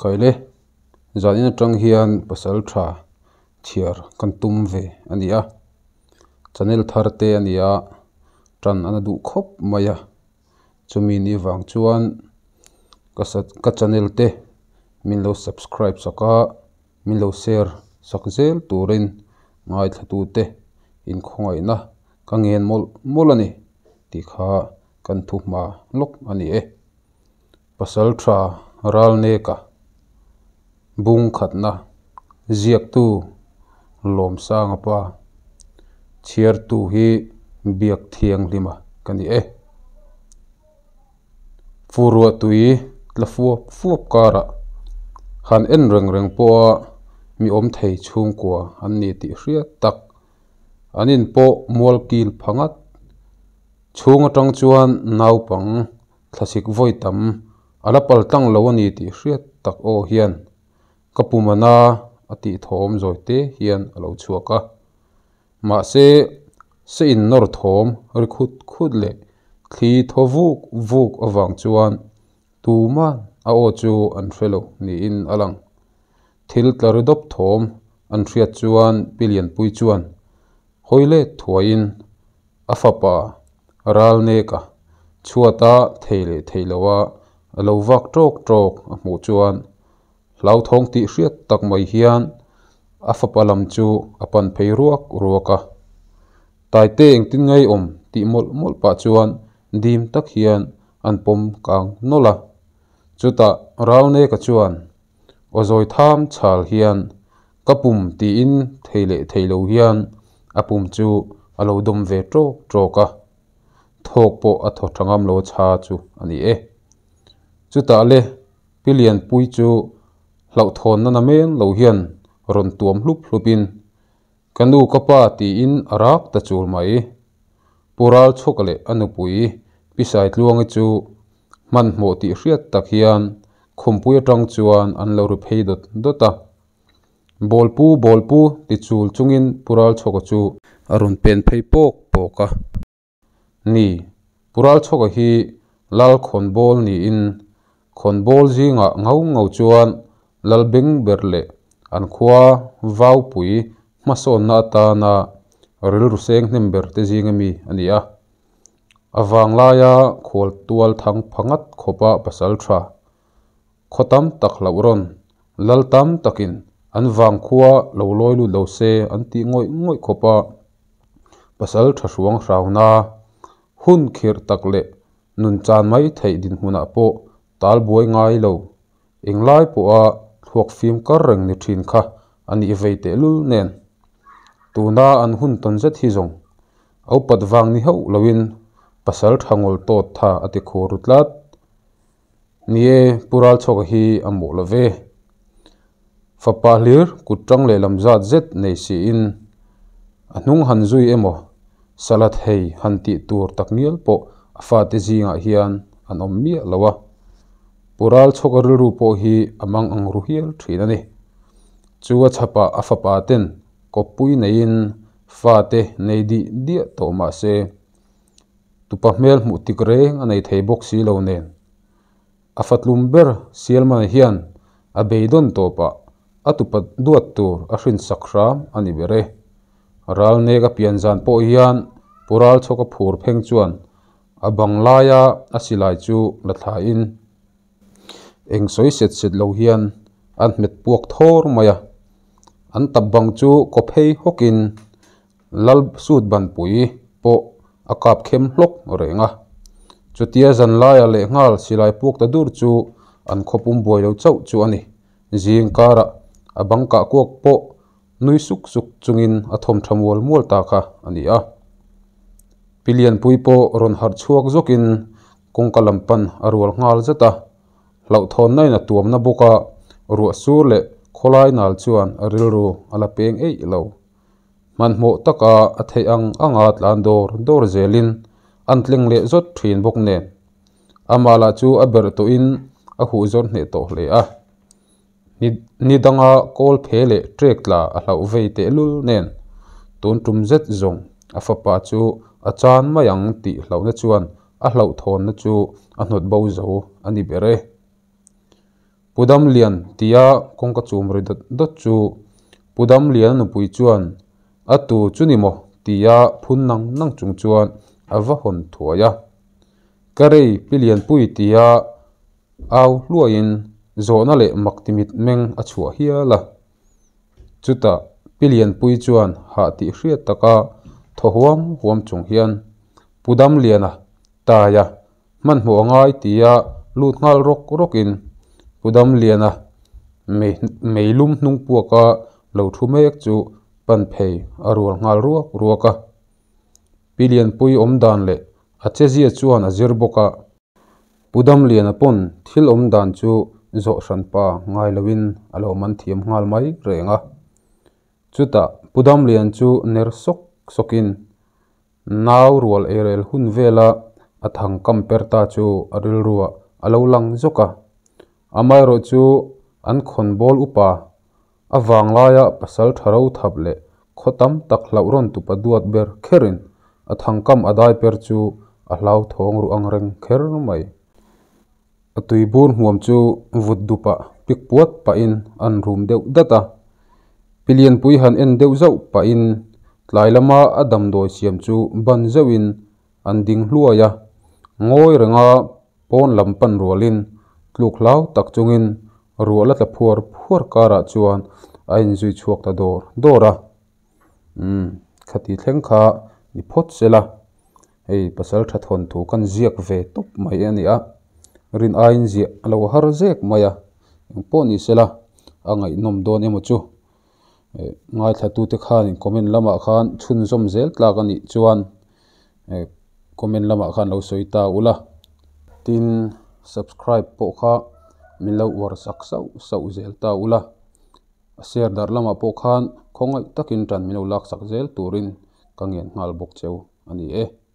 kaile zalin tang hian pasal tha thiar kantum ve ania chanel thar te ania tan ana du khop maya chumi ni wang chuan ka ka chanel te min lo subscribe saka min lo share sak zel turin ngai thatu te in khongai na ka mol molani ti kha kan thuma lok ani e pasal tha ral ne ka bung na diệt tu lom sang apa chiar tu hi biak thiang lima kan e eh. furwa tui la fuap fuap kara han en reng reng po mi om thei chung kwa an ni ti hria tak anin po mol kil phangat chung atang chuan naupang thlasik voi tam ala pal tang lo ani ti hria tak o hian kapumana ati thawm zawite hian alo chuaka mahse se in nor thawm rikhut khut le thli thawvuk vuk awang chuan tuma a o chu an hrelo niin alang thil tlar dop thawm an hria chuan pilian pui chuan hoile thuain afapa ralne ka chuata theile theilowa alo vak tok tok a hmu chuan lau thong tih hriat tak mai hian a fapalam chu a pan phei ruak ruaka tai te eng tin ngai om ti mol mol pa chuan dim tak hian an pom kang nola chuta raune ka chuan ozoi tham chhal hian kapum ti in theile theilo hian apum chu alo dum ve tro tro ka thok po atho thangam lo cha chu ani e chuta le pilian pui chu lo thon na hiền lo hian lúp tuam hlup hlupin kanu kapa ti in arak ta chul mai pural chhok le anupui pisai tluang chu man hmo ti hriat hiền không khumpui trăng chuan an lo ru phei dot dota bolpu bolpu ti chul chungin pural chhok chu arun pen phei pok poka à. ni pural chhok hi lal khon bol ni in khon bol zinga ngau ngau chuan lalbeng berle an khua vau pui mason na ta na ril ruseng hnem ber te zinga mi ani a awang laia khol tual thang phangat khopa pasal tha khotam tak lauron laltam takin an vang khua lo loi lu lo se an ti ngoi ngoi khopa pasal tha suang hrauna hun khir tak le nun chan mai thei din huna po tal buai ngai lo eng lai po a thuak fim kar reng ni anh ấy ani vei te lul nen tuna anh hun ton zet hi zong au pat wang ni ho lovin pasal thangol tot tha ati khur tlat nie pural chok hi amo love fapa hlir trăng le làm zat zet nei si in anh anung han zui emo salat hei han ti tur tak miel po afa te zinga hian an om mi lawa pural chhokaril rupo hi amang ang ruhial thin ani chuwa chhapa afapa ten kopui nein fa te nei di dia to ma se tupa hmel mu tik reng anei thei box si lo nen afatlum ber sialman hian a beidon topa atupat duat tur a hrin sakram ani bere ral ne ga pian zan po hian pural choka phur pheng chuan a banglaya a silai chu la tha in eng sawi set set lo hian an hmet puak thor mai a an tab bang chu ko phei hokin lal sut ban pui po akap khem hlok renga chutia zan laia le ngal silai puk ta dur chu an khopum boi lo chau chu ani jing kara abangka kok po nui suk suk chungin athom thamwal mual ta kha ani a pilian pui po ron har chuak zokin kongkalam pan arwal ngal zata lo thon nai na tuam na boka ruwa sur le kholai nal chuan aril ru ala peng ei lo man mo taka athei ang anga tlan dor dor zelin antling le zot thuin bok ne amala chu aber to in a ờ, hu zon ne to hle a ờ. ni ni danga kol ờ, phele trek la a hlau ve te lul nen tun tum zet zong a fa pa chu a chan mayang ti lau na chuan a lau thon na chu a hnot bo zo ani bere pudam lian tia kawngka chum ri dot chu pudam lian nupui chuan atu chu ni maw tia phun nang nang chung chuan ava hon thuaya karei pilian pui tia au luain zona le maktimit meng achua hia la chuta pilian pui chuan ha ti hriat taka thohuam huam chung hian pudam liana taya man hmuangai tia lut ngal rok rokin pudam liana mei meilum hnung puaka lo thu mek chu pan phei arul ngal ruak ruaka pilian pui om dan le ache zia chuan a zir boka pudam liana pon thil om dan chu zo san pa ngai lovin alo man thiam ngal mai renga chuta pudam lian chu ner sok sokin naw rual erel hun vela athang kam perta chu aril ruwa alo lang zoka amai ro chu an khon bol upa awang laia pasal tharo thap le khotam tak hlau ron tu duat ber kherin athangkam adai per chu a lau thong ru angreng kher mai atui bun huam chu vut dupa pik puat pa in an rum deuh data pilian pui han en deuh zau pa in tlai lama adam doi siam chu ban zawin an ding hluaya ngoi renga pon lampan rualin luk lau tak chungin rua lat la chuan ain zui chuak dora hmm, khati thleng kha ni phot sela ei pasal tha thon kan ziak ve top mai ani rin ain zi alo har zek maya po ni sela angai nom don emo chu e, ngai tha tu te khan lama khan chun zom zel ni chuan e, lama khan ula tin subscribe po kha min lo war sak sau sau zel ta ula share dar lama po khan khongai takin tan min lo lak sak zel turin ka ngen ngal bok cheu ani e